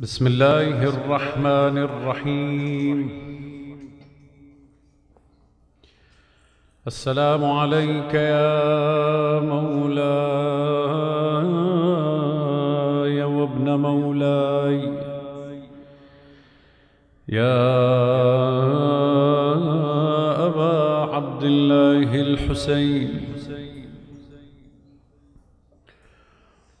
بسم الله الرحمن الرحيم السلام عليك يا مولاي وابن مولاي يا أبا عبد الله الحسين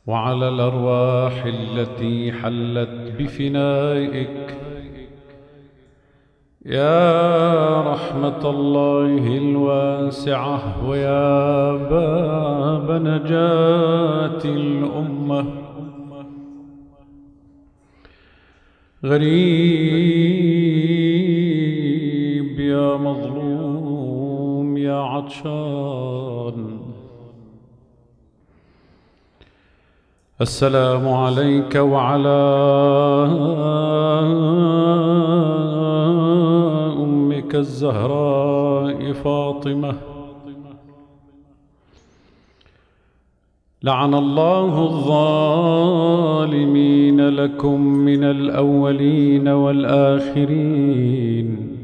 وعلى الأرواح التي حلت بفنائك يا رحمة الله الواسعة ويا باب نجاة الأمة غريب يا مظلوم يا عطشان السلام عليك وعلى أمك الزهراء فاطمة لعن الله الظالمين لكم من الأولين والآخرين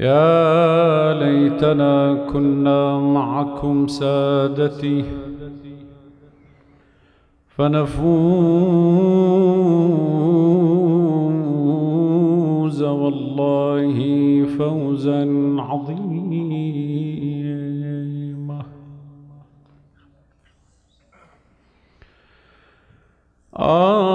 يا ليتنا كنا معكم سادتي فنفوز والله فوزا عظيما آه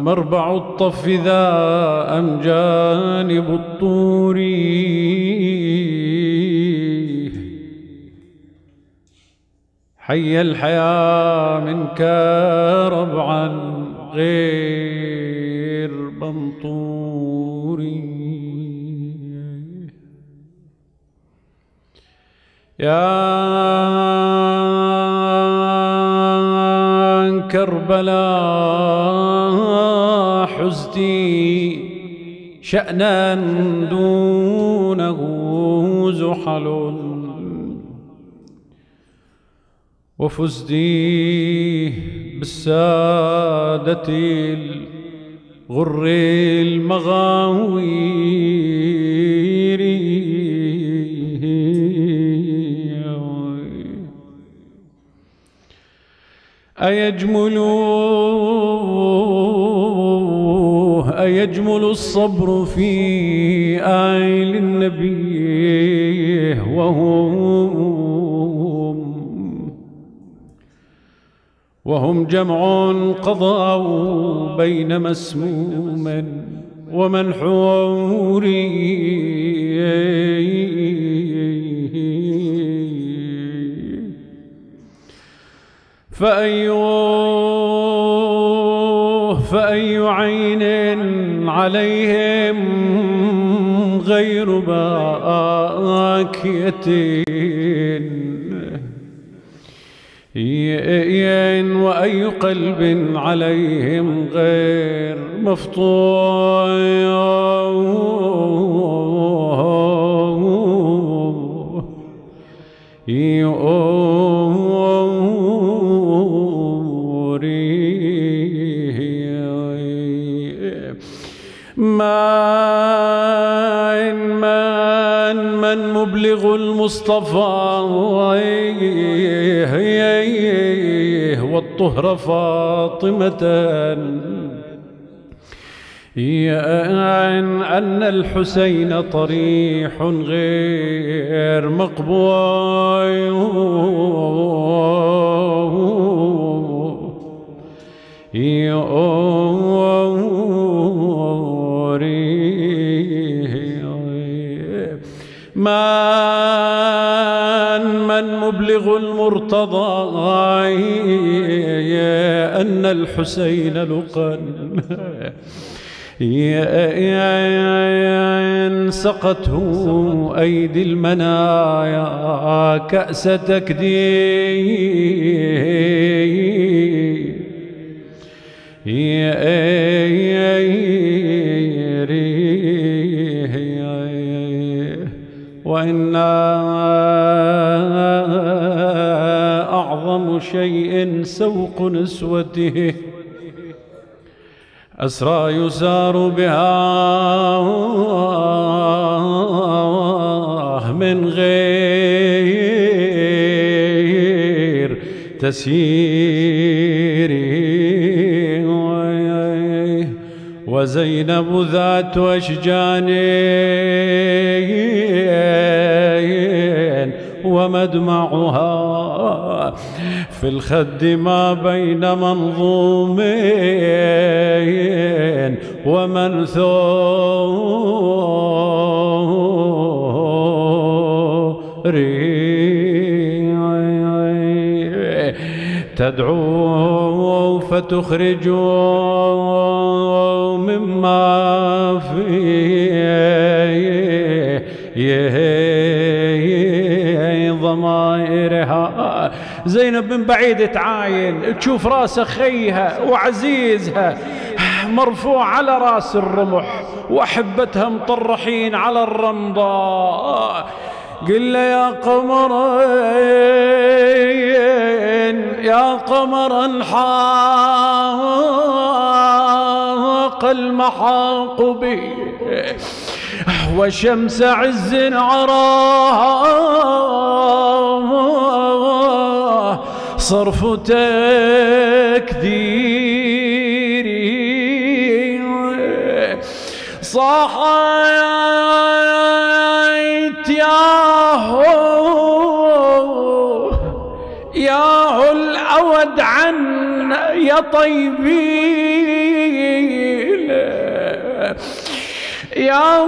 أمربع الطف ذا أم جانب الطور حي الحياة منك ربعا غير منطور يا كربلاء عزتي شأنا دونه زحل وفزدي بالسادة الغر المغاوير أيجملون أيجمل الصبر في آيل النبي وهم وهم جمع قضوا بين مسموم ومنحور فأي فأي عين عليهم غير باكية وأي قلب عليهم غير مفطور يبلغ المصطفى والطهر فاطمة أن الحسين طريح غير مقبول ما يبلغ المرتضى أن الحسين لقن سقته أيدي المنايا كأس تكدير وإنا أعظم شيء سوق نسوته أسرى يسار بها من غير تسير وزينب ذات أشجان ومدمعها في الخد ما بين منظومين ومنثورين تدعو فتخرج مما فيه ضمائرها زينب من بعيد تعاين تشوف راس أخيها وعزيزها مرفوع على راس الرمح وأحبتها مطرحين على الرمضاء قل له يا قمرين يا قمر حاق المحاق به وشمس عز عراها صرف تكديري صحيت ياهو ياهو الأود عن يا طيبين يا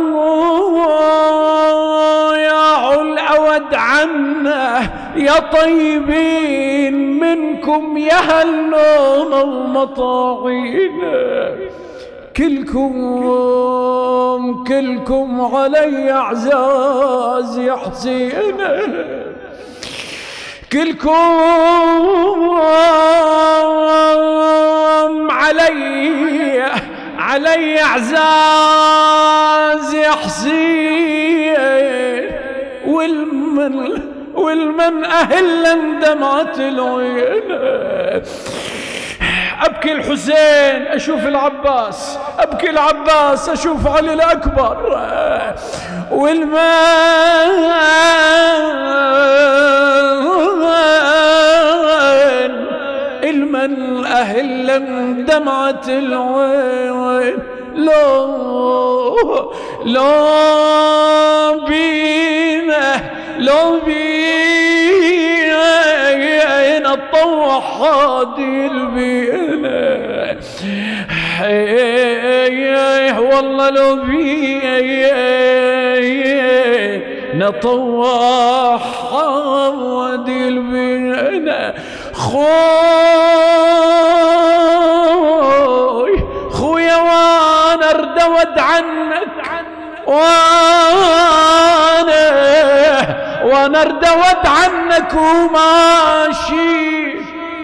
يا الأود عنا يا طيبين منكم يا هالنوم المطاعين كلكم كلكم علي اعزاز يا حسين كلكم علي علي اعزاز يا حسين والمن والمن اهلا دمعة العين ابكي الحسين اشوف العباس ابكي العباس اشوف علي الاكبر والمن علما أهلا دمعة العين لا لا بينا لا بينا نطوع هادي البينا والله لو بينا نطوع هادي البينا خوي خويا وانا اردود عنك وانا وانا اردود عنك وماشي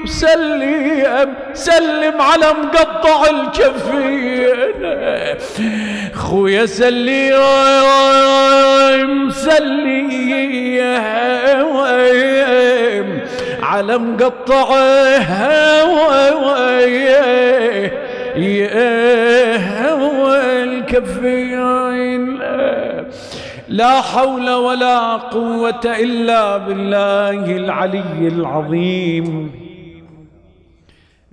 سلم سلم على مقطع الكفين خويا سلم سلم على مقطعها والكفين لا حول ولا قوة إلا بالله العلي العظيم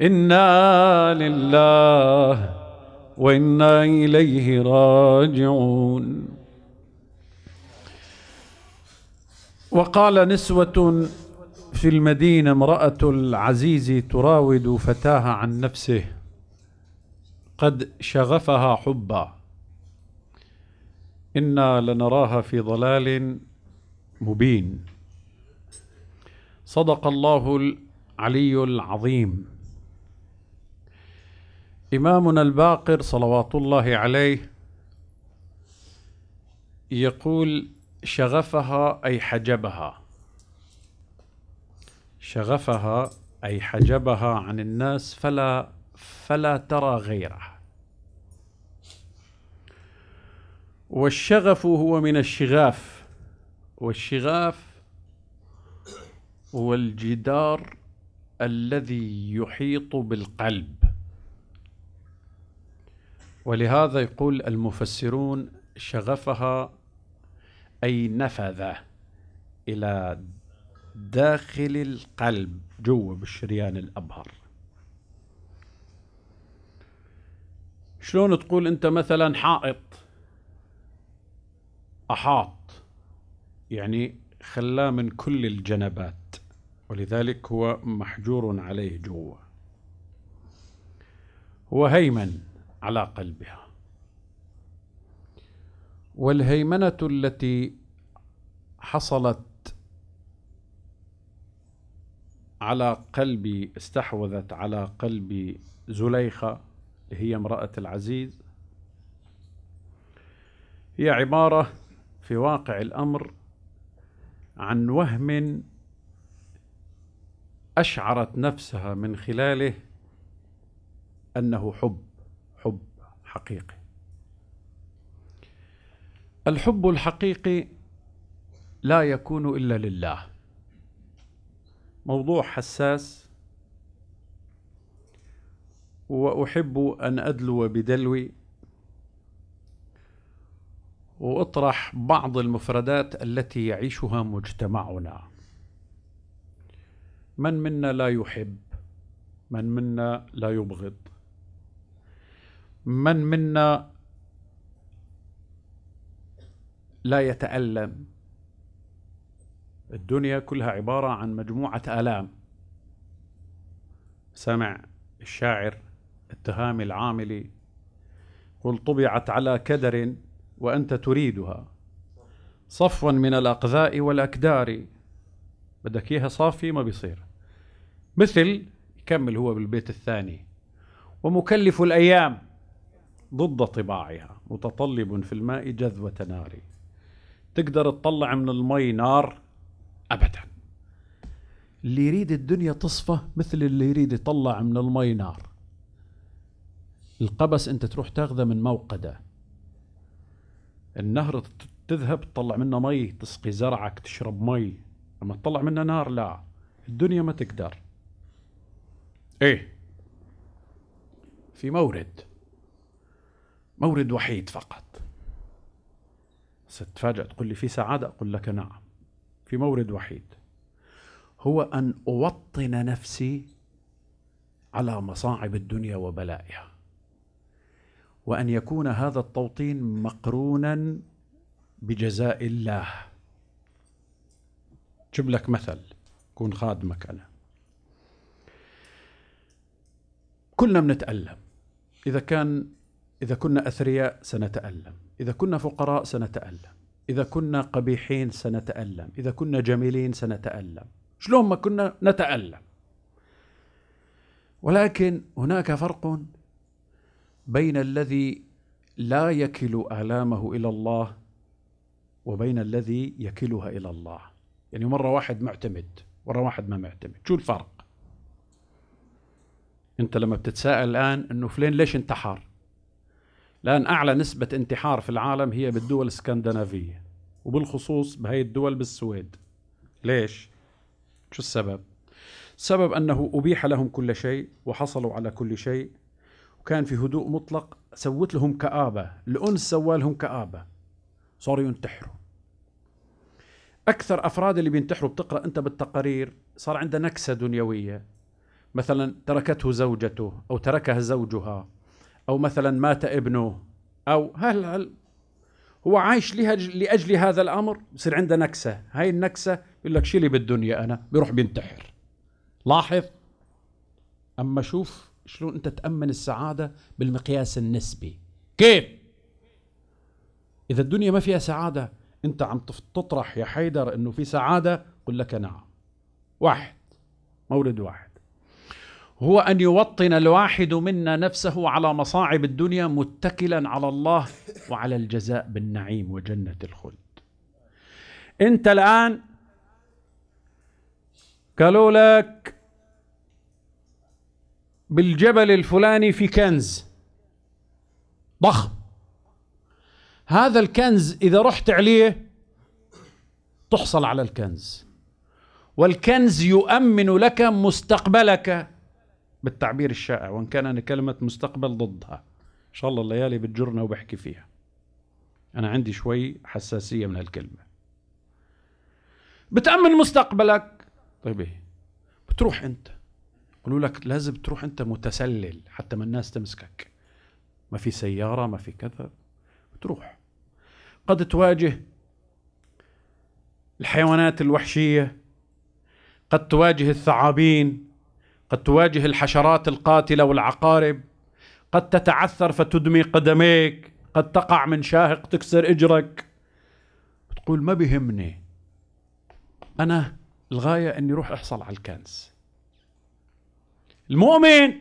إنا لله وإنا إليه راجعون وقال نسوة في المدينة امرأة العزيز تراود فتاها عن نفسه قد شغفها حبا إنا لنراها في ضلال مبين صدق الله العلي العظيم إمامنا الباقر صلوات الله عليه يقول شغفها أي حجبها شغفها أي حجبها عن الناس فلا فلا ترى غيرها والشغف هو من الشغاف والشغاف هو الجدار الذي يحيط بالقلب ولهذا يقول المفسرون شغفها أي نفذ إلى داخل القلب جوا بالشريان الأبهر شلون تقول أنت مثلا حائط أحاط يعني خلاه من كل الجنبات ولذلك هو محجور عليه جوا وهيمن على قلبها والهيمنة التي حصلت على قلبي استحوذت على قلبي زليخة هي امرأة العزيز هي عبارة في واقع الأمر عن وهم أشعرت نفسها من خلاله أنه حب حب حقيقي الحب الحقيقي لا يكون إلا لله موضوع حساس واحب ان ادلو بدلوي واطرح بعض المفردات التي يعيشها مجتمعنا من منا لا يحب من منا لا يبغض من منا لا يتألم الدنيا كلها عبارة عن مجموعة آلام سمع الشاعر التهامي العاملي قل طبعت على كدر وأنت تريدها صفوا من الأقذاء والأكدار بدك إياها صافي ما بيصير مثل يكمل هو بالبيت الثاني ومكلف الأيام ضد طباعها متطلب في الماء جذوة نار تقدر تطلع من المي نار أبدا اللي يريد الدنيا تصفى مثل اللي يريد يطلع من المي نار القبس أنت تروح تاخذه من موقده النهر تذهب تطلع منه مي تسقي زرعك تشرب مي اما تطلع منه نار لا الدنيا ما تقدر ايه في مورد مورد وحيد فقط ستتفاجأ تقول لي في سعادة أقول لك نعم في مورد وحيد هو أن أوطن نفسي على مصاعب الدنيا وبلائها وأن يكون هذا التوطين مقرونا بجزاء الله جيب لك مثل كون خادمك أنا كلنا بنتألم إذا كان إذا كنا أثرياء سنتألم إذا كنا فقراء سنتألم إذا كنا قبيحين سنتألم إذا كنا جميلين سنتألم شلون ما كنا نتألم ولكن هناك فرق بين الذي لا يكل آلامه إلى الله وبين الذي يكلها إلى الله يعني مرة واحد معتمد مرة واحد ما معتمد شو الفرق أنت لما بتتساءل الآن أنه فلان ليش انتحر لأن أعلى نسبة انتحار في العالم هي بالدول الاسكندنافية وبالخصوص بهي الدول بالسويد ليش؟ شو السبب؟ السبب أنه أبيح لهم كل شيء وحصلوا على كل شيء وكان في هدوء مطلق سوت لهم كآبة الأنس سوى لهم كآبة صاروا ينتحروا أكثر أفراد اللي بينتحروا بتقرأ أنت بالتقارير صار عنده نكسة دنيوية مثلا تركته زوجته أو تركها زوجها أو مثلا مات ابنه أو هل, هل هو عايش لأجل, هذا الأمر بصير عنده نكسة هاي النكسة يقول لك شيلي بالدنيا أنا بيروح بينتحر لاحظ أما شوف شلون أنت تأمن السعادة بالمقياس النسبي كيف إذا الدنيا ما فيها سعادة أنت عم تطرح يا حيدر أنه في سعادة قل لك نعم واحد مورد واحد هو أن يوطن الواحد منا نفسه على مصاعب الدنيا متكلا على الله وعلى الجزاء بالنعيم وجنة الخلد أنت الآن قالوا لك بالجبل الفلاني في كنز ضخم هذا الكنز إذا رحت عليه تحصل على الكنز والكنز يؤمن لك مستقبلك بالتعبير الشائع وان كان كلمه مستقبل ضدها ان شاء الله الليالي بتجرنا وبحكي فيها انا عندي شوي حساسيه من هالكلمه بتامن مستقبلك طيب ايه بتروح انت يقولوا لك لازم تروح انت متسلل حتى ما الناس تمسكك ما في سياره ما في كذا بتروح قد تواجه الحيوانات الوحشيه قد تواجه الثعابين قد تواجه الحشرات القاتلة والعقارب قد تتعثر فتدمي قدميك قد تقع من شاهق تكسر اجرك تقول ما بيهمني انا الغايه اني روح احصل على الكنز المؤمن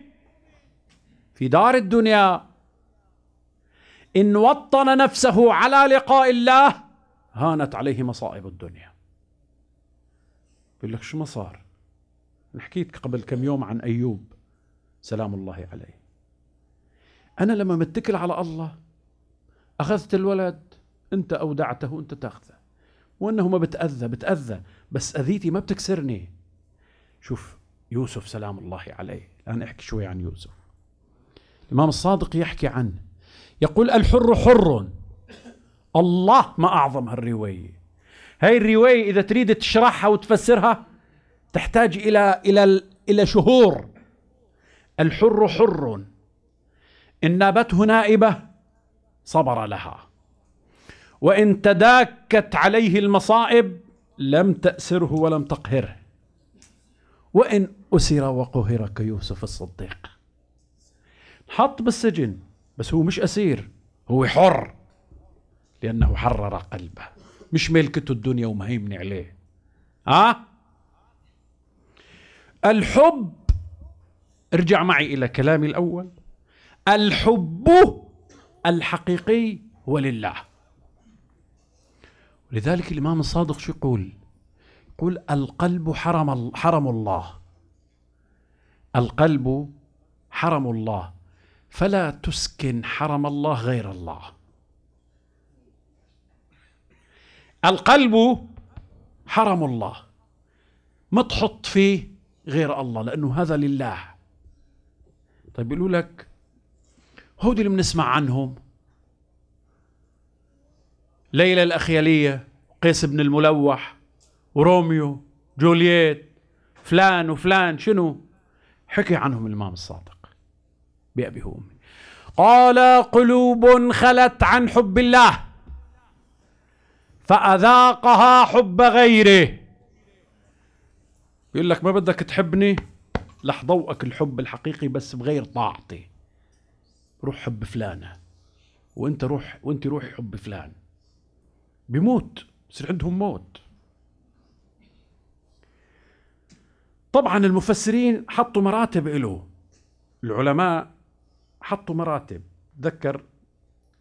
في دار الدنيا ان وطن نفسه على لقاء الله هانت عليه مصائب الدنيا بيقول لك شو ما صار أنا حكيت قبل كم يوم عن أيوب سلام الله عليه أنا لما متكل على الله أخذت الولد أنت أودعته أنت تأخذه وأنه ما بتأذى بتأذى بس أذيتي ما بتكسرني شوف يوسف سلام الله عليه الآن أحكي شوي عن يوسف الإمام الصادق يحكي عنه يقول الحر حر الله ما أعظم هالرواية هاي الرواية إذا تريد تشرحها وتفسرها تحتاج الى الى الى شهور الحر حر ان نابته نائبه صبر لها وان تداكت عليه المصائب لم تاسره ولم تقهره وان اسر وقهر كيوسف الصديق حط بالسجن بس هو مش اسير هو حر لانه حرر قلبه مش ملكته الدنيا ومهيمن عليه ها أه؟ الحب ارجع معي الى كلامي الاول الحب الحقيقي هو لله لذلك الامام الصادق شو يقول يقول القلب حرم حرم الله القلب حرم الله فلا تسكن حرم الله غير الله القلب حرم الله ما تحط فيه غير الله لأنه هذا لله طيب بيقولوا لك هودي اللي بنسمع عنهم ليلى الأخيلية قيس بن الملوح وروميو جولييت فلان وفلان شنو حكي عنهم الإمام الصادق بأبي وأمي قال قلوب خلت عن حب الله فأذاقها حب غيره بيقول لك ما بدك تحبني لح ضوءك الحب الحقيقي بس بغير طاعتي روح حب فلانة وانت روح وانت روح حب فلان بموت بصير عندهم موت طبعا المفسرين حطوا مراتب له العلماء حطوا مراتب تذكر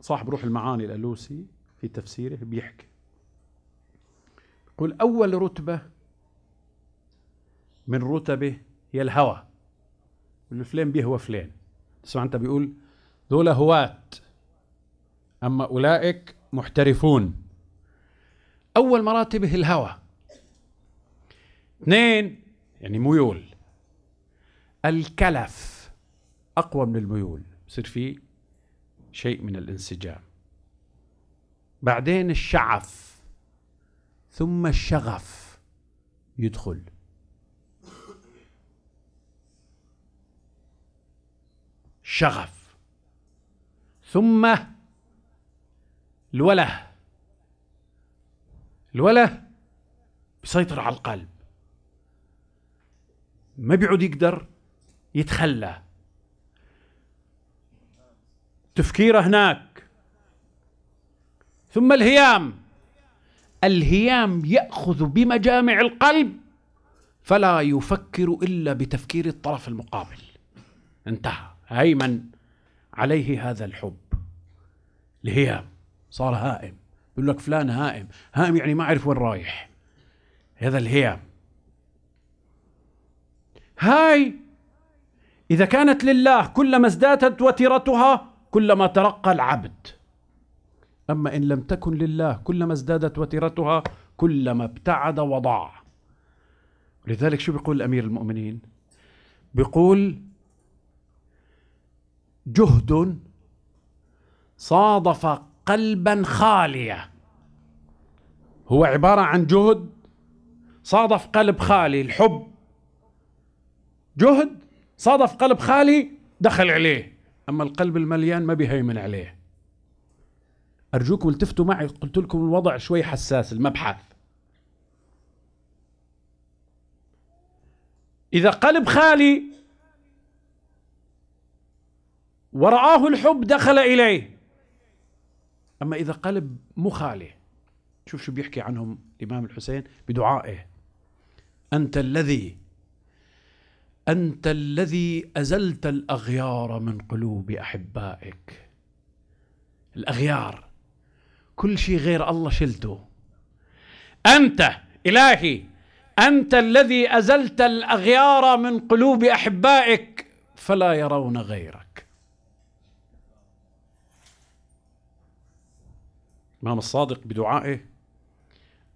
صاحب روح المعاني الالوسي في تفسيره بيحكي يقول اول رتبه من رتبه هي الهوى ان فلان بيهوى فلان تسمع انت بيقول دول هواة اما اولئك محترفون اول مراتبه الهوى اثنين يعني ميول الكلف اقوى من الميول بصير في شيء من الانسجام بعدين الشعف ثم الشغف يدخل شغف ثم الوله الوله بيسيطر على القلب ما بيعود يقدر يتخلى تفكيره هناك ثم الهيام الهيام ياخذ بمجامع القلب فلا يفكر الا بتفكير الطرف المقابل انتهى هيمن عليه هذا الحب الهيام صار هائم يقول لك فلان هائم هائم يعني ما عرف وين رايح هذا الهيام هاي إذا كانت لله كلما ازدادت وترتها كلما ترقى العبد أما إن لم تكن لله كلما ازدادت وترتها كلما ابتعد وضاع لذلك شو بيقول أمير المؤمنين بيقول جهد صادف قلبا خاليا هو عبارة عن جهد صادف قلب خالي الحب جهد صادف قلب خالي دخل عليه أما القلب المليان ما بيهيمن عليه أرجوكم التفتوا معي قلت لكم الوضع شوي حساس المبحث إذا قلب خالي ورآه الحب دخل إليه أما إذا قلب مخالي شوف شو بيحكي عنهم الإمام الحسين بدعائه أنت الذي أنت الذي أزلت الأغيار من قلوب أحبائك الأغيار كل شيء غير الله شلته أنت إلهي أنت الذي أزلت الأغيار من قلوب أحبائك فلا يرون غيرك الإمام الصادق بدعائه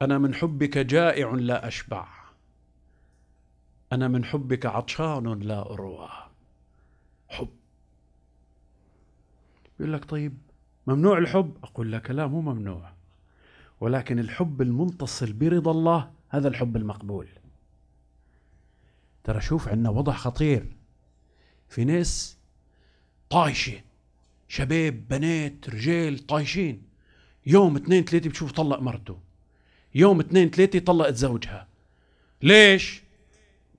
أنا من حبك جائع لا أشبع أنا من حبك عطشان لا أروى حب يقول لك طيب ممنوع الحب أقول لك لا مو ممنوع ولكن الحب المنتصل برضا الله هذا الحب المقبول ترى شوف عندنا وضع خطير في ناس طايشه شباب بنات رجال طايشين يوم اثنين ثلاثة بتشوف طلق مرته يوم اثنين ثلاثة طلقت زوجها ليش؟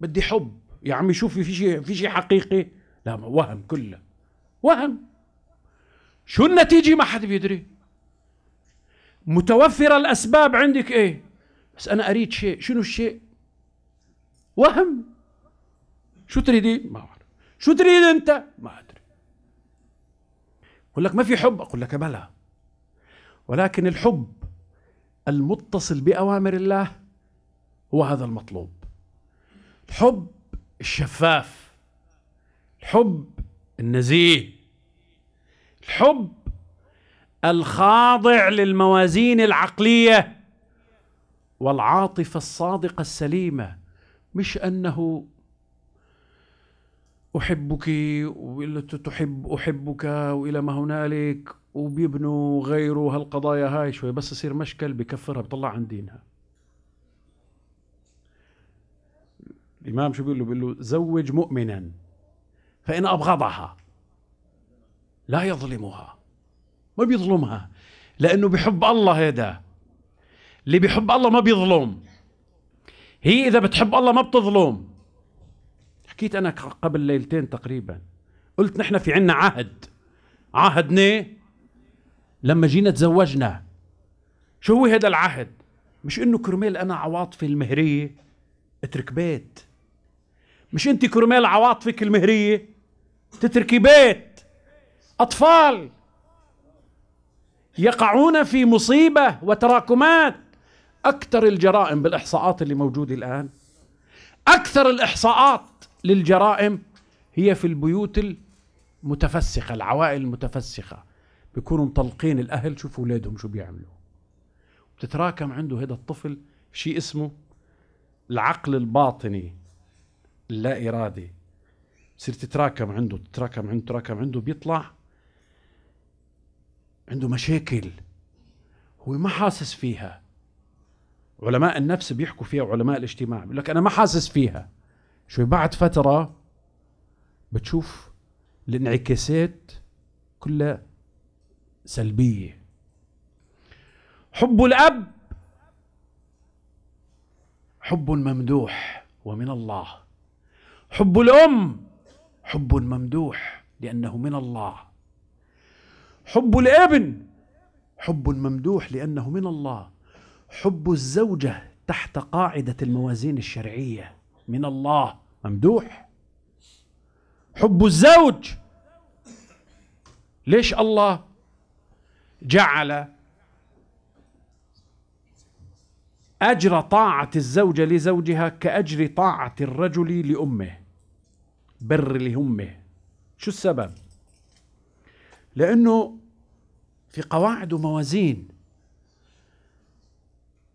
بدي حب يا عمي شوفي في شيء في شيء حقيقي لا وهم كله وهم شو النتيجة ما حد بيدري متوفرة الأسباب عندك إيه بس أنا أريد شيء شنو الشيء وهم شو تريدي ما بعرف شو تريد أنت ما أدري أقول لك ما في حب أقول لك بلا ولكن الحب المتصل باوامر الله هو هذا المطلوب الحب الشفاف الحب النزيه الحب الخاضع للموازين العقليه والعاطفه الصادقه السليمه مش انه احبك والى تحب احبك والى ما هنالك وبيبنوا وغيروا هالقضايا هاي شوي بس يصير مشكل بكفرها بطلع عن دينها الإمام شو بيقول له بيقول له زوج مؤمنا فإن أبغضها لا يظلمها ما بيظلمها لأنه بحب الله هذا اللي بحب الله ما بيظلم هي إذا بتحب الله ما بتظلم حكيت أنا قبل ليلتين تقريبا قلت نحن في عنا عهد عهدنا لما جينا تزوجنا شو هو هذا العهد مش انه كرمال انا عواطفي المهريه اترك بيت مش انت كرمال عواطفك المهريه تتركي بيت اطفال يقعون في مصيبه وتراكمات اكثر الجرائم بالاحصاءات اللي موجوده الان اكثر الاحصاءات للجرائم هي في البيوت المتفسخه العوائل المتفسخه بيكونوا مطلقين الاهل شوفوا اولادهم شو بيعملوا بتتراكم عنده هذا الطفل شيء اسمه العقل الباطني اللا ارادي بصير تتراكم عنده تتراكم عنده تتراكم عنده بيطلع عنده مشاكل هو ما حاسس فيها علماء النفس بيحكوا فيها وعلماء الاجتماع بيقول لك انا ما حاسس فيها شوي بعد فتره بتشوف الانعكاسات كلها سلبيه حب الاب حب ممدوح ومن الله حب الام حب ممدوح لانه من الله حب الابن حب ممدوح لانه من الله حب الزوجه تحت قاعده الموازين الشرعيه من الله ممدوح حب الزوج ليش الله جعل أجر طاعة الزوجة لزوجها كأجر طاعة الرجل لأمه بر لأمه شو السبب؟ لأنه في قواعد وموازين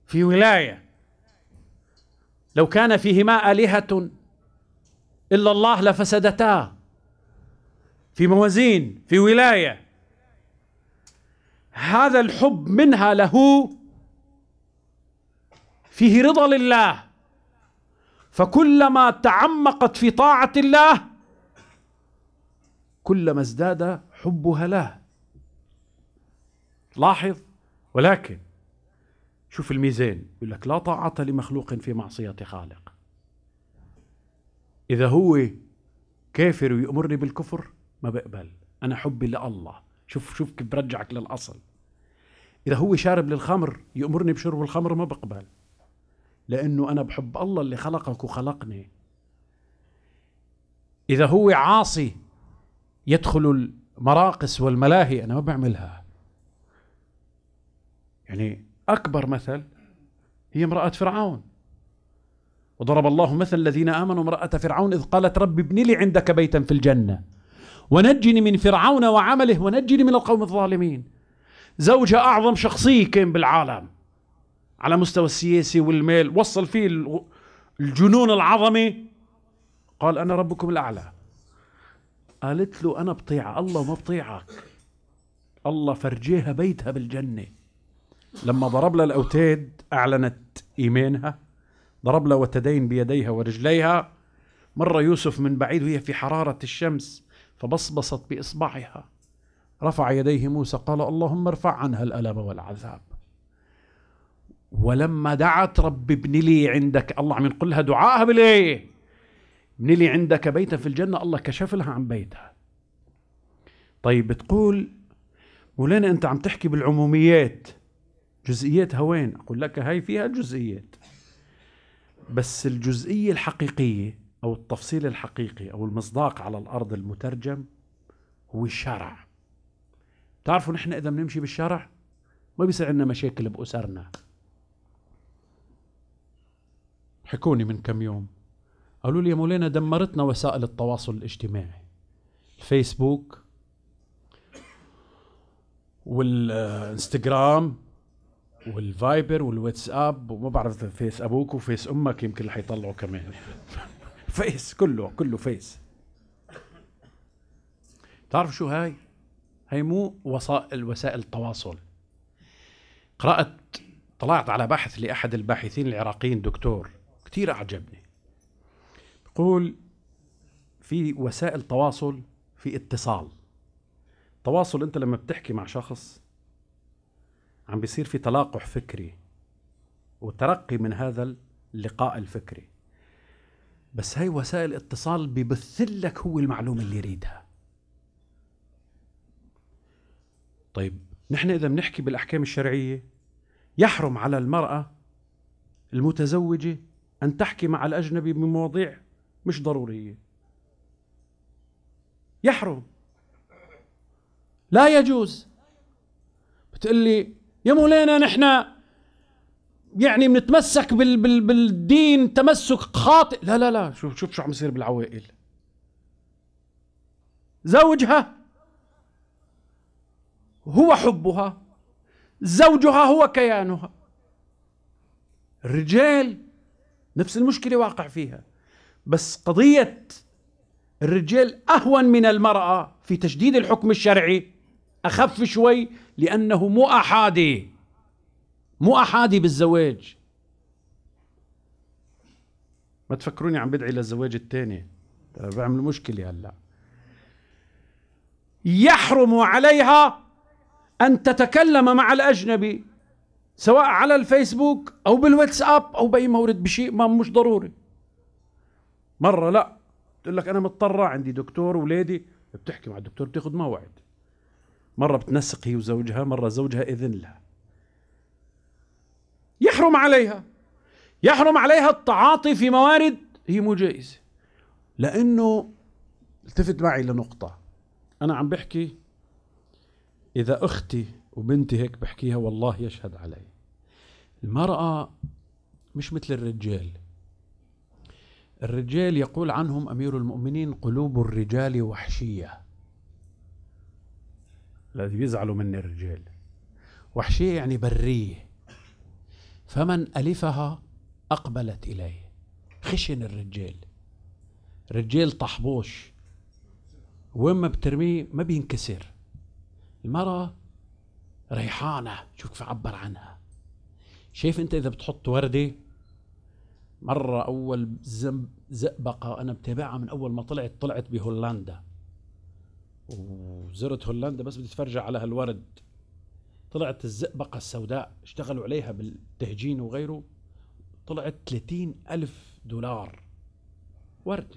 في ولاية لو كان فيهما آلهة إلا الله لفسدتا في موازين في ولايه هذا الحب منها له فيه رضا لله فكلما تعمقت في طاعة الله كلما ازداد حبها له لاحظ ولكن شوف الميزان يقول لك لا طاعة لمخلوق في معصية خالق إذا هو كافر ويأمرني بالكفر ما بقبل أنا حبي لله شوف شوف كيف برجعك للاصل اذا هو شارب للخمر يامرني بشرب الخمر ما بقبل لانه انا بحب الله اللي خلقك وخلقني اذا هو عاصي يدخل المراقص والملاهي انا ما بعملها يعني اكبر مثل هي امراه فرعون وضرب الله مثل الذين امنوا امراه فرعون اذ قالت رب ابن لي عندك بيتا في الجنه ونجني من فرعون وعمله ونجني من القوم الظالمين زوجها أعظم شخصية كان بالعالم على مستوى السياسي والمال وصل فيه الجنون العظمي قال أنا ربكم الأعلى قالت له أنا بطيع الله ما بطيعك الله فرجيها بيتها بالجنة لما ضرب لها الأوتاد أعلنت إيمانها ضرب لها وتدين بيديها ورجليها مر يوسف من بعيد وهي في حرارة الشمس فبصبصت باصبعها رفع يديه موسى قال اللهم ارفع عنها الالم والعذاب ولما دعت رب ابن لي عندك الله عم يقول لها دعاها بالايه ابن لي عندك بيتا في الجنه الله كشف لها عن بيتها طيب بتقول مولانا انت عم تحكي بالعموميات جزئياتها وين اقول لك هاي فيها جزئيات بس الجزئيه الحقيقيه أو التفصيل الحقيقي أو المصداق على الأرض المترجم هو الشرع تعرفوا نحن إذا بنمشي بالشرع ما بيصير عندنا مشاكل بأسرنا حكوني من كم يوم قالوا لي يا مولانا دمرتنا وسائل التواصل الاجتماعي الفيسبوك والانستغرام والفايبر والواتساب وما بعرف فيس ابوك وفيس امك يمكن رح يطلعوا كمان فيس كله كله فيس تعرف شو هاي هي مو وسائل وسائل التواصل قرأت طلعت على بحث لأحد الباحثين العراقيين دكتور كثير أعجبني بقول في وسائل تواصل في اتصال تواصل أنت لما بتحكي مع شخص عم بيصير في تلاقح فكري وترقي من هذا اللقاء الفكري بس هاي وسائل اتصال ببث لك هو المعلومة اللي يريدها طيب نحن إذا بنحكي بالأحكام الشرعية يحرم على المرأة المتزوجة أن تحكي مع الأجنبي بمواضيع مش ضرورية يحرم لا يجوز بتقول لي يا مولانا نحن يعني بنتمسك بال بال بالدين تمسك خاطئ لا لا لا شوف شوف شو عم يصير بالعوائل زوجها هو حبها زوجها هو كيانها الرجال نفس المشكله واقع فيها بس قضيه الرجال اهون من المراه في تجديد الحكم الشرعي اخف شوي لانه مو احادي مو احادي بالزواج ما تفكروني عم بدعي للزواج الثاني بعمل مشكله هلا يحرم عليها ان تتكلم مع الاجنبي سواء على الفيسبوك او بالواتساب او باي مورد بشيء ما مش ضروري مره لا تقول لك انا مضطره عندي دكتور ولادي بتحكي مع الدكتور بتاخذ موعد مره بتنسق هي وزوجها مره زوجها اذن لها يحرم عليها يحرم عليها التعاطي في موارد هي مو جائزة لأنه التفت معي لنقطة أنا عم بحكي إذا أختي وبنتي هيك بحكيها والله يشهد علي المرأة مش مثل الرجال الرجال يقول عنهم أمير المؤمنين قلوب الرجال وحشية الذي يزعلوا مني الرجال وحشية يعني برية فمن ألفها أقبلت إليه خشن الرجال رجال طحبوش وين ما بترميه ما بينكسر المرأة ريحانة شوف كيف عبر عنها شايف انت اذا بتحط وردة مرة أول زئبقة أنا بتابعها من أول ما طلعت طلعت بهولندا وزرت هولندا بس بدي اتفرج على هالورد طلعت الزئبقة السوداء اشتغلوا عليها بالتهجين وغيره طلعت 30 ألف دولار ورد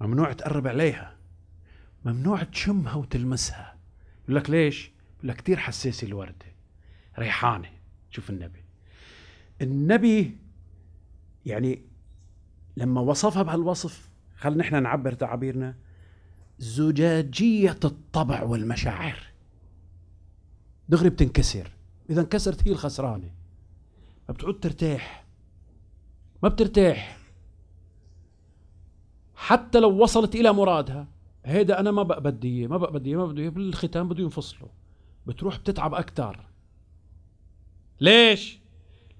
ممنوع تقرب عليها ممنوع تشمها وتلمسها يقول لك ليش؟ يقول لك كثير حساسة الوردة ريحانة شوف النبي النبي يعني لما وصفها بهالوصف خلينا نحن نعبر تعابيرنا زجاجية الطبع والمشاعر دغري بتنكسر اذا انكسرت هي الخسرانه ما بتعود ترتاح ما بترتاح حتى لو وصلت الى مرادها هيدا انا ما بقى بدي اياه ما بقى بدي اياه ما بدي اياه بالختام بده ينفصلوا بتروح بتتعب اكثر ليش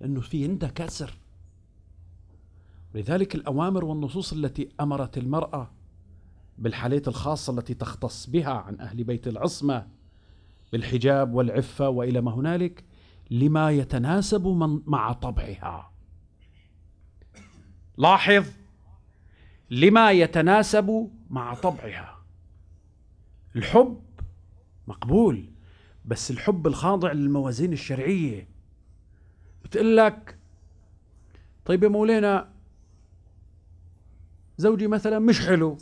لانه في عندها كسر لذلك الأوامر والنصوص التي أمرت المرأة بالحالات الخاصة التي تختص بها عن أهل بيت العصمة بالحجاب والعفة وإلى ما هنالك لما يتناسب مع طبعها لاحظ لما يتناسب مع طبعها الحب مقبول بس الحب الخاضع للموازين الشرعية بتقول لك طيب يا مولانا زوجي مثلا مش حلو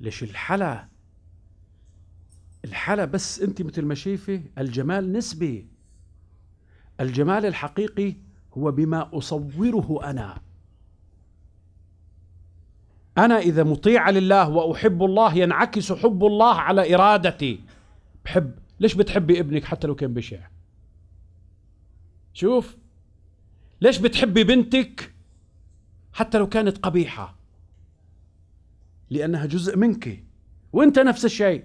ليش الحلا الحالة بس أنت مثل ما شايفة الجمال نسبي الجمال الحقيقي هو بما أصوره أنا أنا إذا مطيعة لله وأحب الله ينعكس حب الله على إرادتي بحب ليش بتحبي ابنك حتى لو كان بشع شوف ليش بتحبي بنتك حتى لو كانت قبيحة لأنها جزء منك وانت نفس الشيء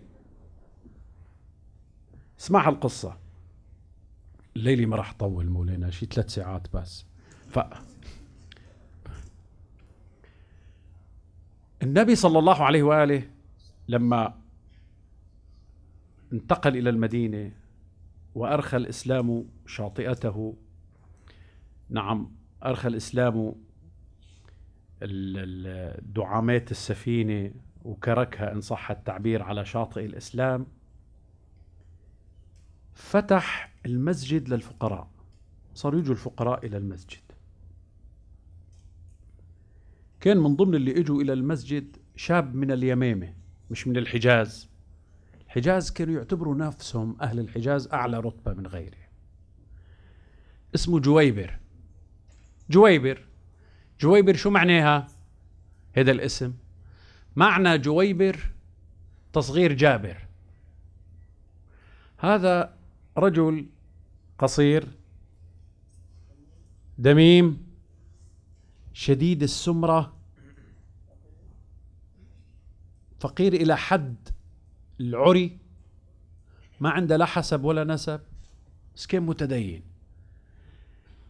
اسمع القصه الليلي ما راح اطول مولانا شي ثلاث ساعات بس ف النبي صلى الله عليه واله لما انتقل الى المدينه وارخى الاسلام شاطئته نعم ارخى الاسلام دعامات السفينه وكركها ان صح التعبير على شاطئ الاسلام فتح المسجد للفقراء صاروا يجوا الفقراء إلى المسجد كان من ضمن اللي اجوا إلى المسجد شاب من اليمامة مش من الحجاز الحجاز كانوا يعتبروا نفسهم أهل الحجاز أعلى رتبة من غيره اسمه جويبر جويبر جويبر شو معناها هذا الاسم معنى جويبر تصغير جابر هذا رجل قصير دميم شديد السمره فقير الى حد العري ما عنده لا حسب ولا نسب مسكين متدين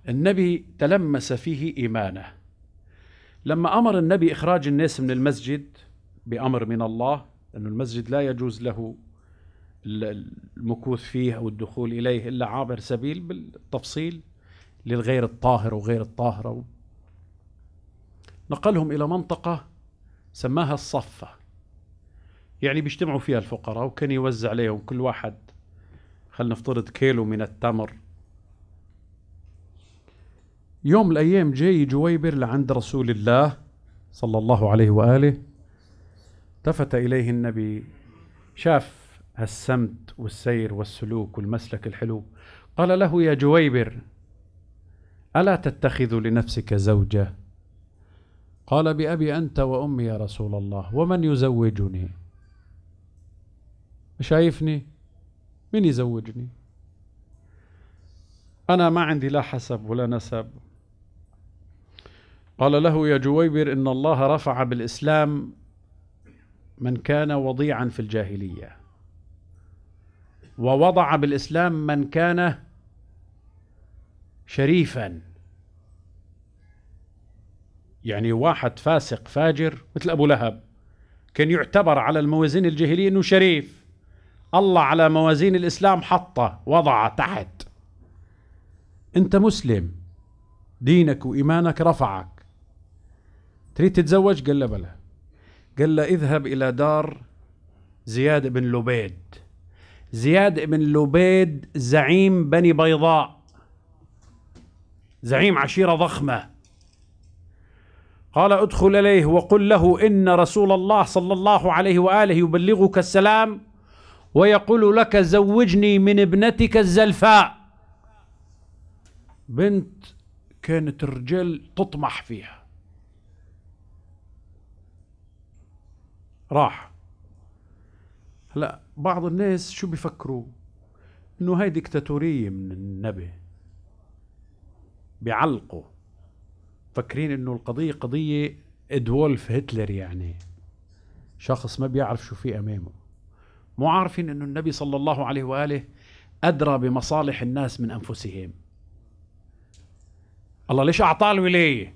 النبي تلمس فيه ايمانه لما امر النبي اخراج الناس من المسجد بامر من الله ان المسجد لا يجوز له المكوث فيه او الدخول اليه الا عابر سبيل بالتفصيل للغير الطاهر وغير الطاهره نقلهم الى منطقه سماها الصفه يعني بيجتمعوا فيها الفقراء وكان يوزع عليهم كل واحد خلينا نفترض كيلو من التمر يوم من الايام جاي جويبر لعند رسول الله صلى الله عليه واله التفت اليه النبي شاف السمت والسير والسلوك والمسلك الحلو قال له يا جويبر ألا تتخذ لنفسك زوجة قال بأبي أنت وأمي يا رسول الله ومن يزوجني شايفني من يزوجني أنا ما عندي لا حسب ولا نسب قال له يا جويبر إن الله رفع بالإسلام من كان وضيعا في الجاهلية ووضع بالإسلام من كان شريفا يعني واحد فاسق فاجر مثل أبو لهب كان يعتبر على الموازين الجاهلية أنه شريف الله على موازين الإسلام حطه وضعه تحت أنت مسلم دينك وإيمانك رفعك تريد تتزوج قال له بلى قال له اذهب إلى دار زياد بن لبيد زياد بن لبيد زعيم بني بيضاء زعيم عشيرة ضخمة قال ادخل إليه وقل له إن رسول الله صلى الله عليه وآله يبلغك السلام ويقول لك زوجني من ابنتك الزلفاء بنت كانت الرجال تطمح فيها راح هلا بعض الناس شو بيفكروا انه هاي ديكتاتوريه من النبي بيعلقوا فكرين انه القضيه قضيه ادولف هتلر يعني شخص ما بيعرف شو في امامه مو عارفين انه النبي صلى الله عليه واله ادرى بمصالح الناس من انفسهم الله ليش اعطاه الولايه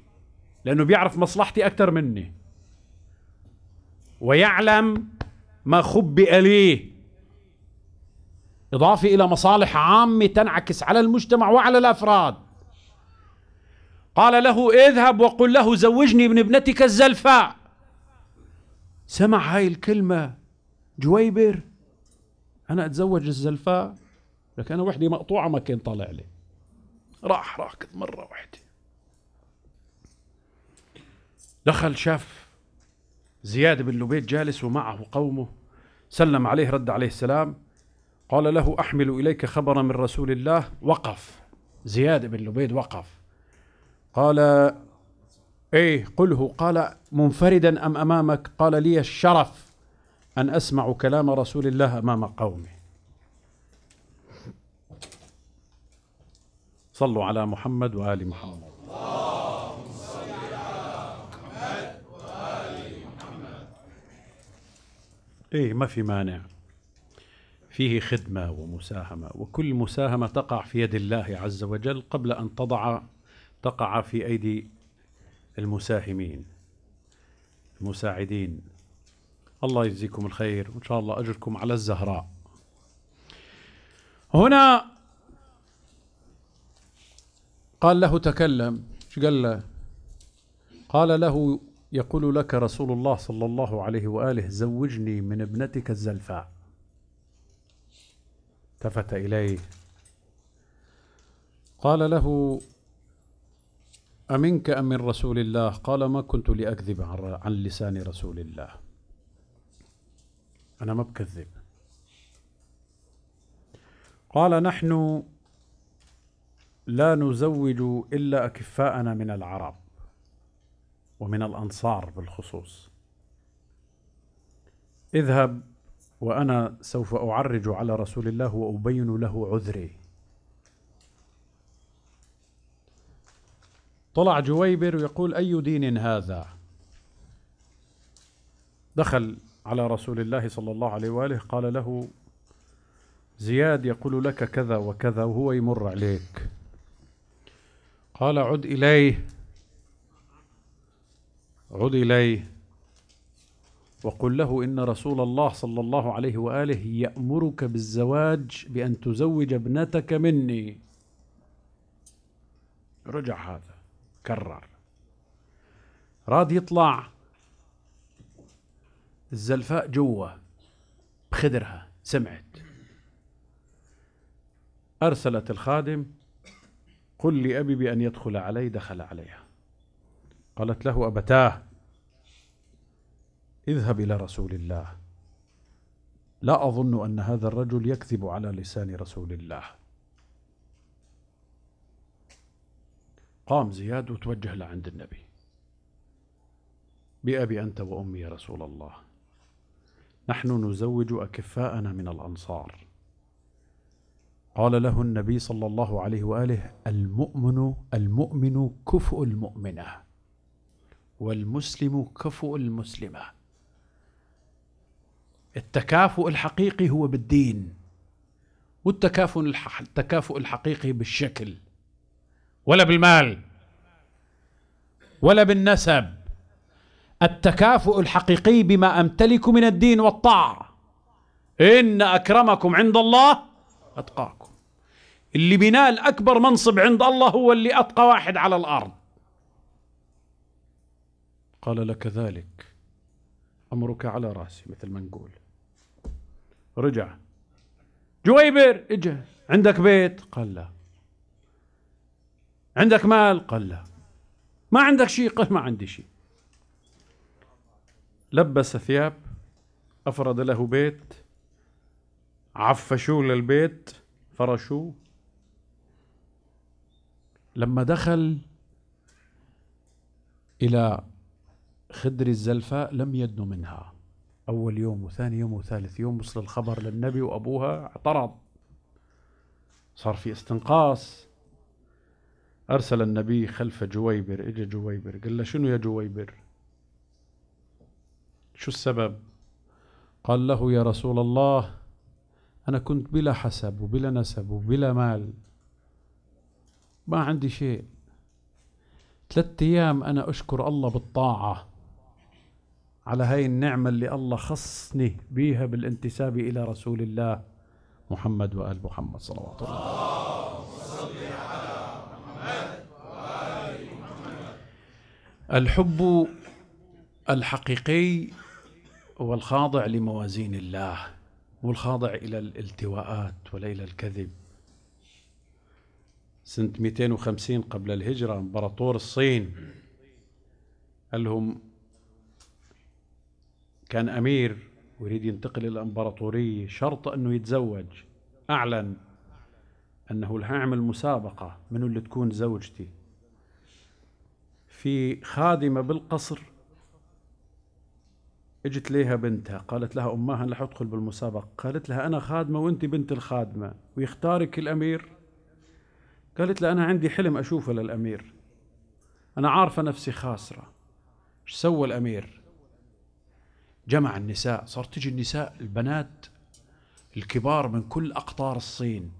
لانه بيعرف مصلحتي اكثر مني ويعلم ما خبئ لي إضافة إلى مصالح عامة تنعكس على المجتمع وعلى الأفراد قال له اذهب وقل له زوجني من ابنتك الزلفاء سمع هاي الكلمة جويبر أنا أتزوج الزلفاء لك أنا وحدي مقطوعة ما كان طالع لي راح راكض مرة وحدي دخل شاف زياد بن لبيد جالس ومعه قومه سلم عليه رد عليه السلام قال له أحمل إليك خبرا من رسول الله وقف زياد بن لبيد وقف قال ايه قله قال منفردا أم أمامك قال لي الشرف أن أسمع كلام رسول الله أمام قومه صلوا على محمد وآل محمد إيه ما في مانع فيه خدمة ومساهمة وكل مساهمة تقع في يد الله عز وجل قبل أن تضع تقع في أيدي المساهمين المساعدين الله يجزيكم الخير وإن شاء الله أجركم على الزهراء هنا قال له تكلم ايش قال له قال له يقول لك رسول الله صلى الله عليه وآله زوجني من ابنتك الزلفاء التفت إليه قال له أمنك أم من رسول الله قال ما كنت لأكذب عن لسان رسول الله أنا ما بكذب قال نحن لا نزوج إلا أكفاءنا من العرب ومن الأنصار بالخصوص اذهب وأنا سوف أعرج على رسول الله وأبين له عذري طلع جويبر ويقول أي دين هذا دخل على رسول الله صلى الله عليه وآله قال له زياد يقول لك كذا وكذا وهو يمر عليك قال عد إليه عد إليه وقل له إن رسول الله صلى الله عليه وآله يأمرك بالزواج بأن تزوج ابنتك مني رجع هذا كرر راد يطلع الزلفاء جوا بخدرها سمعت أرسلت الخادم قل لأبي بأن يدخل علي دخل عليها قالت له أبتاه اذهب إلى رسول الله لا أظن أن هذا الرجل يكذب على لسان رسول الله قام زياد وتوجه لعند النبي بأبي أنت وأمي يا رسول الله نحن نزوج أكفاءنا من الأنصار قال له النبي صلى الله عليه وآله المؤمن المؤمن كفء المؤمنة والمسلم كفؤ المسلمة التكافؤ الحقيقي هو بالدين والتكافؤ التكافؤ الحقيقي بالشكل ولا بالمال ولا بالنسب التكافؤ الحقيقي بما أمتلك من الدين والطاعة إن أكرمكم عند الله أتقاكم اللي بينال أكبر منصب عند الله هو اللي أتقى واحد على الأرض قال لك ذلك أمرك على رأسي مثل ما نقول رجع جويبر اجا عندك بيت قال لا عندك مال قال لا ما عندك شيء قال ما عندي شيء لبس ثياب أفرد له بيت عفشوه للبيت فرشوه لما دخل إلى خدري الزلفاء لم يدنو منها أول يوم وثاني يوم وثالث يوم وصل الخبر للنبي وأبوها اعترض صار في استنقاص أرسل النبي خلف جويبر إجا جويبر قال له شنو يا جويبر شو السبب قال له يا رسول الله أنا كنت بلا حسب وبلا نسب وبلا مال ما عندي شيء ثلاثة أيام أنا أشكر الله بالطاعة على هاي النعمة اللي الله خصني بيها بالانتساب إلى رسول الله محمد وآل محمد صلوات الله على محمد وآل محمد الحب الحقيقي هو الخاضع لموازين الله والخاضع إلى الالتواءات وليل الكذب سنة 250 قبل الهجرة امبراطور الصين قال لهم كان أمير ويريد ينتقل إلى إمبراطورية شرط أنه يتزوج أعلن أنه هعمل مسابقة من اللي تكون زوجتي في خادمة بالقصر اجت ليها بنتها قالت لها امها انا رح ادخل بالمسابقه قالت لها انا خادمه وانت بنت الخادمه ويختارك الامير قالت لها انا عندي حلم اشوفه للامير انا عارفه نفسي خاسره ايش سوى الامير جمع النساء صار تجي النساء البنات الكبار من كل أقطار الصين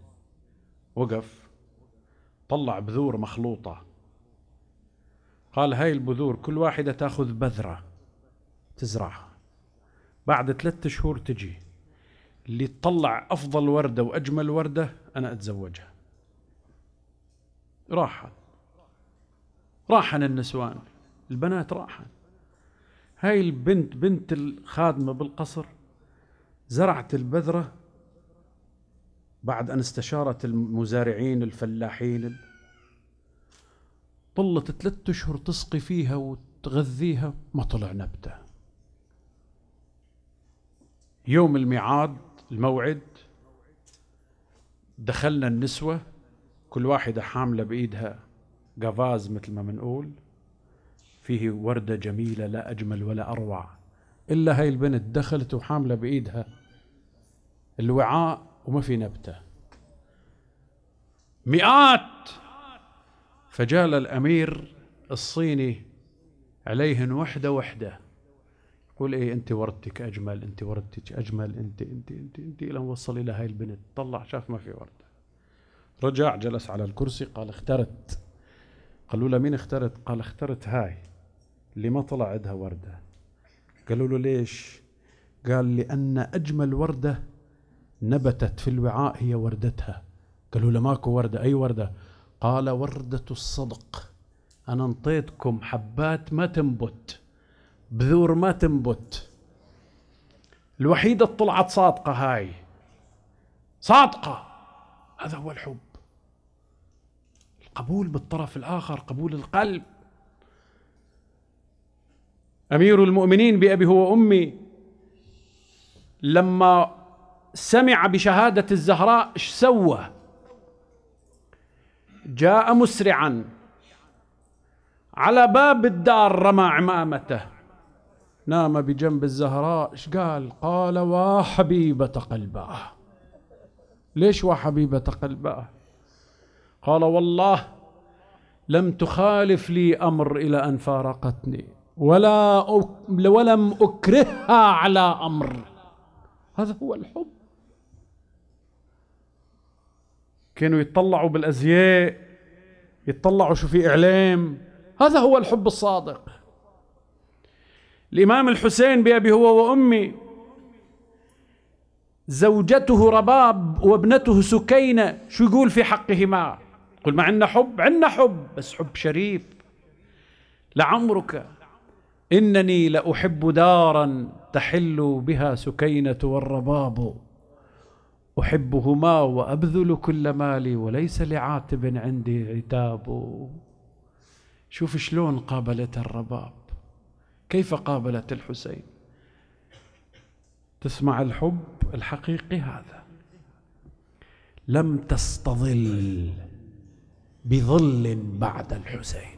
وقف طلع بذور مخلوطة قال هاي البذور كل واحدة تاخذ بذرة تزرعها بعد ثلاثة شهور تجي اللي تطلع أفضل وردة وأجمل وردة أنا أتزوجها راحت راحن النسوان البنات راحن هاي البنت بنت الخادمة بالقصر زرعت البذرة بعد أن استشارت المزارعين الفلاحين طلت ثلاثة أشهر تسقي فيها وتغذيها ما طلع نبتة يوم الميعاد الموعد دخلنا النسوة كل واحدة حاملة بإيدها قفاز مثل ما منقول فيه وردة جميلة لا أجمل ولا أروع إلا هاي البنت دخلت وحاملة بإيدها الوعاء وما في نبتة مئات فجال الأمير الصيني عليهن وحدة وحدة يقول إيه أنت وردتك أجمل أنت وردتك أجمل أنت أنت أنت أنت إلى أن وصل إلى هاي البنت طلع شاف ما في وردة رجع جلس على الكرسي قال اخترت قالوا له مين اخترت قال اخترت هاي اللي ما طلع عندها ورده قالوا له ليش قال لان اجمل ورده نبتت في الوعاء هي وردتها قالوا له ماكو ورده اي ورده قال ورده الصدق انا انطيتكم حبات ما تنبت بذور ما تنبت الوحيده طلعت صادقه هاي صادقه هذا هو الحب القبول بالطرف الاخر قبول القلب امير المؤمنين بابي هو امي لما سمع بشهاده الزهراء ايش سوى جاء مسرعا على باب الدار رمى عمامته نام بجنب الزهراء ايش قال قال وحبيبه قلباه ليش وحبيبه قلباه قال والله لم تخالف لي امر الى ان فارقتني ولا ولم أكرهها على أمر هذا هو الحب كانوا يتطلعوا بالأزياء يتطلعوا شو في إعلام هذا هو الحب الصادق الإمام الحسين بأبي هو وأمي زوجته رباب وابنته سكينة شو يقول في حقهما قل ما عندنا حب عندنا حب بس حب شريف لعمرك إنني لأحب دارا تحل بها سكينة والرباب أحبهما وأبذل كل مالي وليس لعاتب عندي عتاب شوف شلون قابلت الرباب كيف قابلت الحسين تسمع الحب الحقيقي هذا لم تستظل بظل بعد الحسين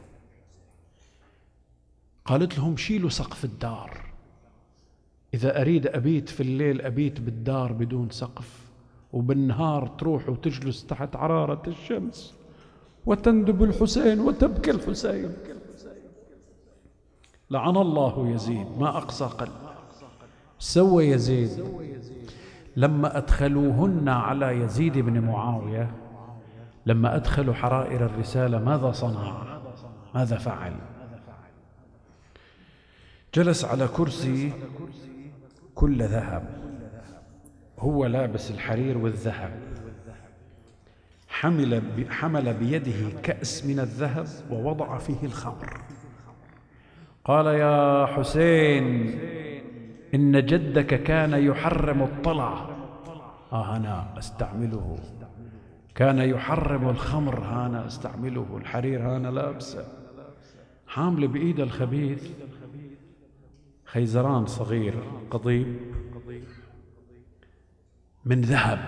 قالت لهم شيلوا سقف الدار إذا أريد أبيت في الليل أبيت بالدار بدون سقف وبالنهار تروح وتجلس تحت عرارة الشمس وتندب الحسين وتبكي الحسين لعن الله يزيد ما أقصى قلب سوى يزيد لما أدخلوهن على يزيد بن معاوية لما أدخلوا حرائر الرسالة ماذا صنع ماذا فعل جلس على كرسي كل ذهب هو لابس الحرير والذهب حمل حمل بيده كأس من الذهب ووضع فيه الخمر قال يا حسين إن جدك كان يحرم الطلع آه أنا أستعمله كان يحرم الخمر هانا أستعمله الحرير هانا لابسه حامل بإيده الخبيث خيزران صغير قضيب من ذهب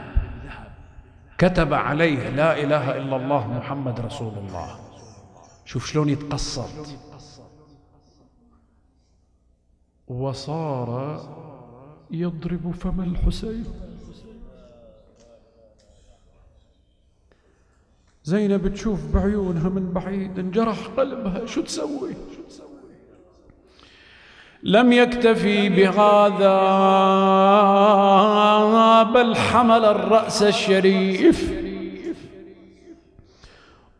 كتب عليه لا إله إلا الله محمد رسول الله شوف شلون يتقصد وصار يضرب فم الحسين زينب تشوف بعيونها من بعيد انجرح قلبها شو تسوي, شو تسوي؟ لم يكتفي بهذا بل حمل الرأس الشريف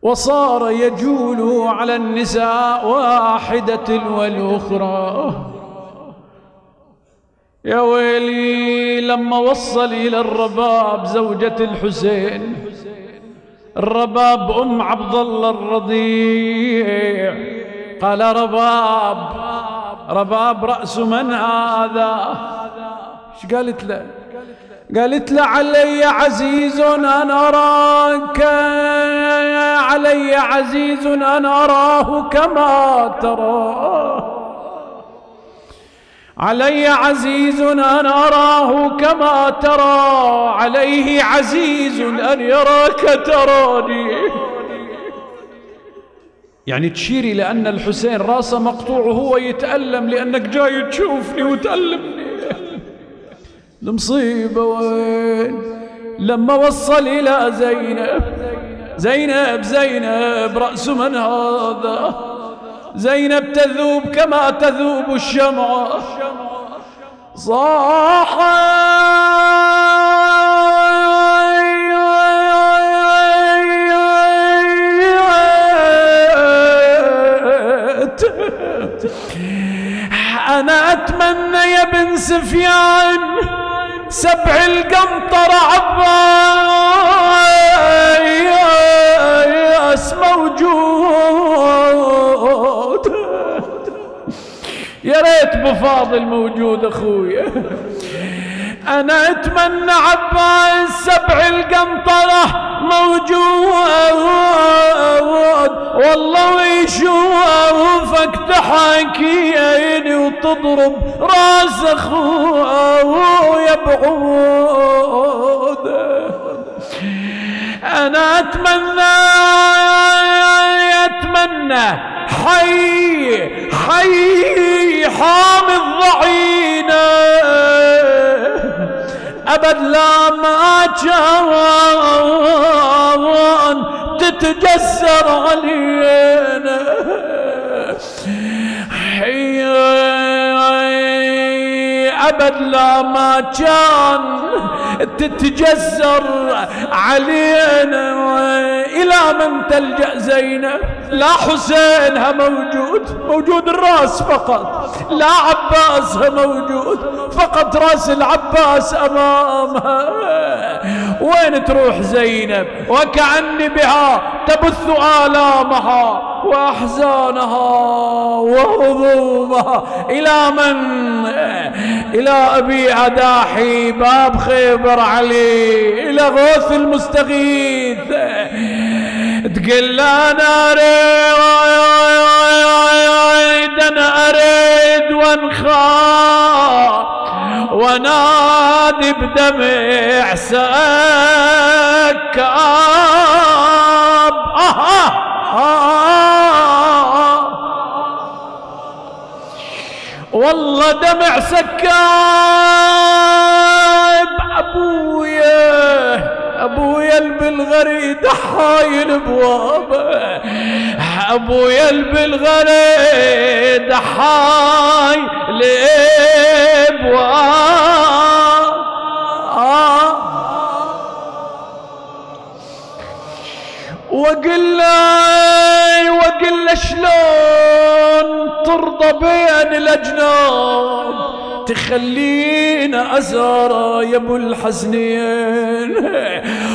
وصار يجول على النساء واحدة والأخرى يا ويلي لما وصل إلى الرباب زوجة الحسين الرباب أم عبد الله الرضيع قال رباب رباب رأس من هذا ايش قالت له قالت له علي عزيز أنا أراك علي عزيز أنا أراه كما تراه علي عزيز أن أراه كما ترى عليه عزيز أن يراك تراني يعني تشيري لأن الحسين راسه مقطوع وهو يتألم لأنك جاي تشوفني وتألمني المصيبة وين لما وصل إلى زينب زينب زينب رأس من هذا زينب تذوب كما تذوب الشمعة صاحت أنا أتمنى يا بن سفيان سبع القنطرة عباس موجود يا ريت بفاضل موجود أخويا أنا أتمنى عباس سبع القنطرة موجود والله تحاكي تحاكيني وتضرب راس أخويا بعود أنا أتمنى أتمنى حي حي حامي الضعيف ابد لا ما كان تتجسر علينا حي أبد لا ما كان تتجسر علينا إلى من تلجأ زينب لا حسينها موجود موجود الرأس فقط لا عباسها موجود فقط رأس العباس أمامها وين تروح زينب وكأن بها تبث آلامها وأحزانها وهضومها إلى من إلى أبي عداحي باب خيبر علي إلى غوث المستغيث تقل انا اريد انا اريد وانخاف وانادي بدمع سكاب آه، آه، آه. والله دمع سكاب ابويا ابويا بالغريد دحاي بوابه ابويا بالغريد دحاي وقل وقل شلون ترضى بين الاجناب تخلينا أزارة يا أبو الحسنين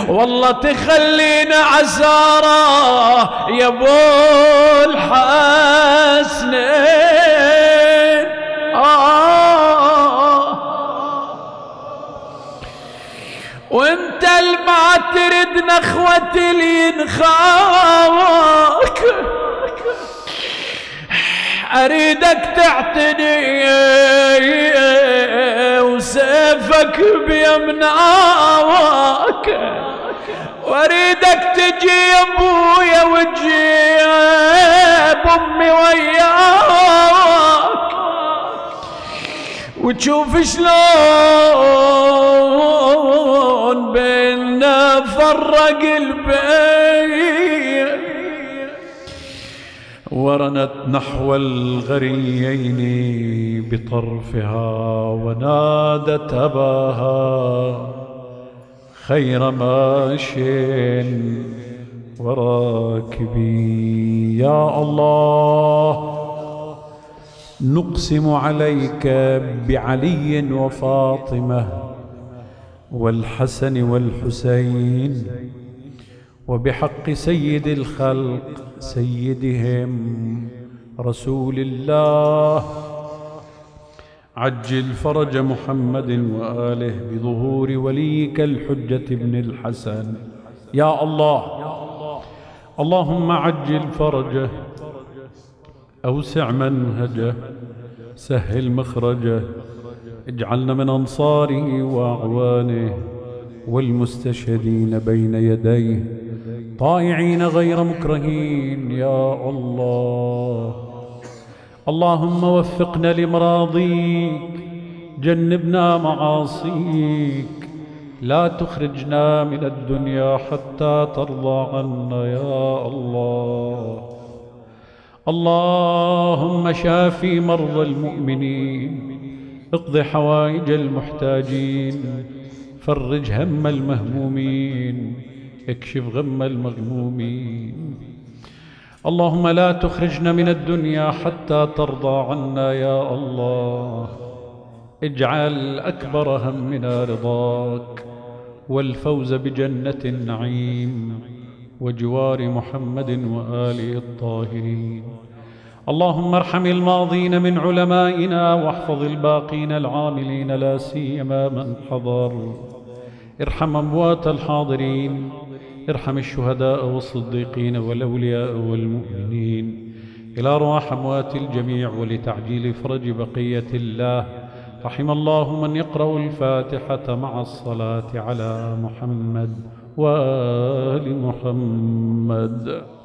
والله تخلينا عزارة يا أبو الحسنين آه. وانت اللي ما تردنا نخوة اللي ينخاوك أريدك تعتني وسيفك بيمنا واك واريدك تجي يا ابويا وتجيب امي وياك وتشوف شلون بيننا فرق البيت ورنت نحو الغريين بطرفها ونادت أباها خير ماش وراكبي يا الله نقسم عليك بعلي وفاطمة والحسن والحسين وبحق سيد الخلق سيدهم رسول الله عجل فرج محمد وآله بظهور وليك الحجة بن الحسن يا الله اللهم عجل فرجه أوسع منهجه سهل مخرجه اجعلنا من أنصاره وأعوانه والمستشهدين بين يديه طائعين غير مكرهين يا الله اللهم وفقنا لمراضيك جنبنا معاصيك لا تخرجنا من الدنيا حتى ترضى عنا يا الله اللهم شافي مرضى المؤمنين اقض حوائج المحتاجين فرج هم المهمومين اكشف غم المغمومين اللهم لا تخرجنا من الدنيا حتى ترضى عنا يا الله اجعل أكبر همنا رضاك والفوز بجنة النعيم وجوار محمد وآله الطاهرين اللهم ارحم الماضين من علمائنا واحفظ الباقين العاملين لا سيما من حضر ارحم أموات الحاضرين ارحم الشهداء والصديقين والأولياء والمؤمنين إلى أرواح أموات الجميع ولتعجيل فرج بقية الله رحم الله من يقرأ الفاتحة مع الصلاة على محمد وآل محمد